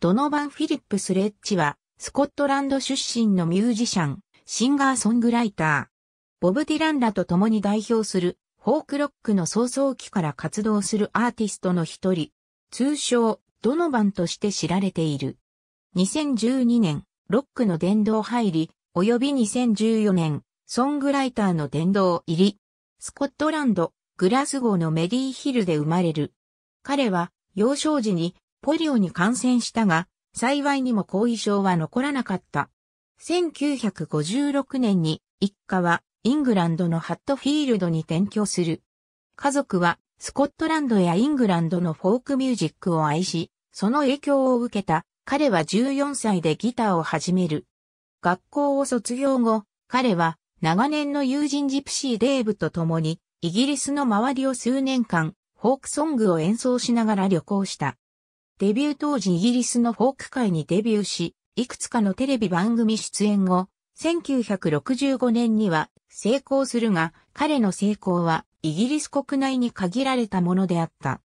ドノバン・フィリップス・レッチは、スコットランド出身のミュージシャン、シンガーソングライター。ボブ・ディランらと共に代表する、フォークロックの創々期から活動するアーティストの一人、通称、ドノバンとして知られている。2012年、ロックの殿堂入り、及び2014年、ソングライターの殿堂入り。スコットランド、グラスゴーのメリーヒルで生まれる。彼は、幼少時にポリオに感染したが、幸いにも後遺症は残らなかった。1956年に一家はイングランドのハットフィールドに転居する。家族はスコットランドやイングランドのフォークミュージックを愛し、その影響を受けた彼は14歳でギターを始める。学校を卒業後、彼は長年の友人ジプシー・デーブと共にイギリスの周りを数年間フォークソングを演奏しながら旅行した。デビュー当時イギリスのフォーク界にデビューし、いくつかのテレビ番組出演後、1965年には成功するが、彼の成功はイギリス国内に限られたものであった。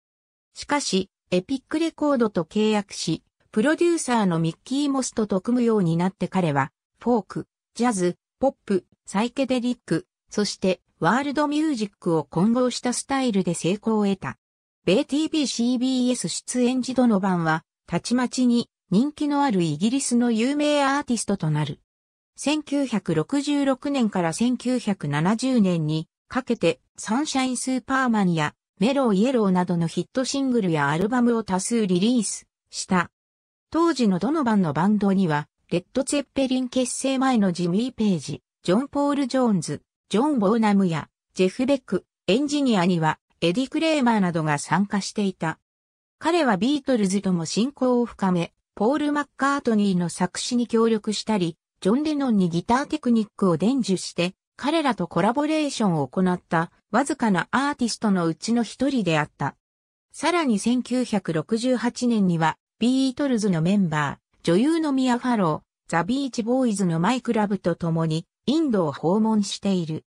しかし、エピックレコードと契約し、プロデューサーのミッキー・モストと組むようになって彼は、フォーク、ジャズ、ポップ、サイケデリック、そしてワールドミュージックを混合したスタイルで成功を得た。米 TVCBS 出演時ドノバンは、たちまちに人気のあるイギリスの有名アーティストとなる。1966年から1970年にかけてサンシャインスーパーマンやメローイエローなどのヒットシングルやアルバムを多数リリースした。当時のドノバンのバンドには、レッド・ツェッペリン結成前のジミー・ページ、ジョン・ポール・ジョーンズ、ジョン・ボーナムやジェフ・ベック、エンジニアにはエディ・クレーマーなどが参加していた。彼はビートルズとも親交を深め、ポール・マッカートニーの作詞に協力したり、ジョン・レノンにギターテクニックを伝授して、彼らとコラボレーションを行ったわずかなアーティストのうちの一人であった。さらに1968年にはビートルズのメンバー、女優のミア・ファロー、ザ・ビーチ・ボーイズのマイクラブと共にインドを訪問している。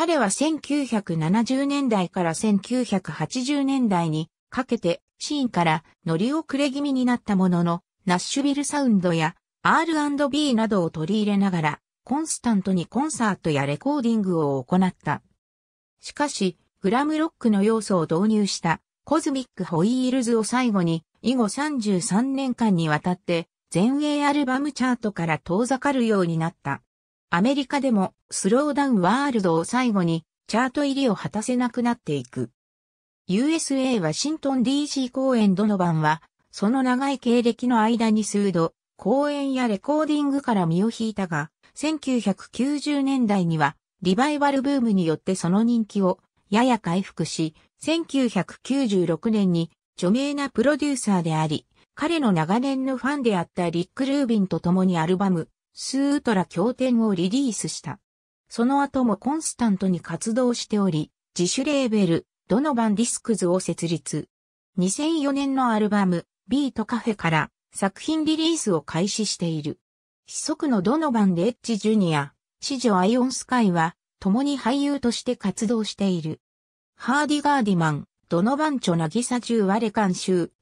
彼は1970年代から1980年代にかけてシーンから乗り遅れ気味になったものの、ナッシュビルサウンドや R&B などを取り入れながら、コンスタントにコンサートやレコーディングを行った。しかし、グラムロックの要素を導入したコズミックホイールズを最後に、以後33年間にわたって、全英アルバムチャートから遠ざかるようになった。アメリカでもスローダウンワールドを最後にチャート入りを果たせなくなっていく。USA ワシントン DC 公演ドノバンは、その長い経歴の間に数度、公演やレコーディングから身を引いたが、1990年代にはリバイバルブームによってその人気をやや回復し、1996年に著名なプロデューサーであり、彼の長年のファンであったリック・ルービンと共にアルバム、スートラ経典をリリースした。その後もコンスタントに活動しており、自主レーベル、ドノバンディスクズを設立。2004年のアルバム、ビートカフェから作品リリースを開始している。子息のドノバン・エッジ・ジュニア、子女アイオン・スカイは、共に俳優として活動している。ハーディ・ガーディマン、ドノバンチョ・ナギサ・ジュー・ワレカン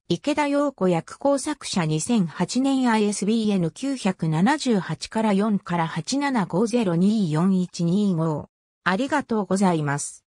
池田陽子役工作者2008年 ISBN 978から4から875024125。ありがとうございます。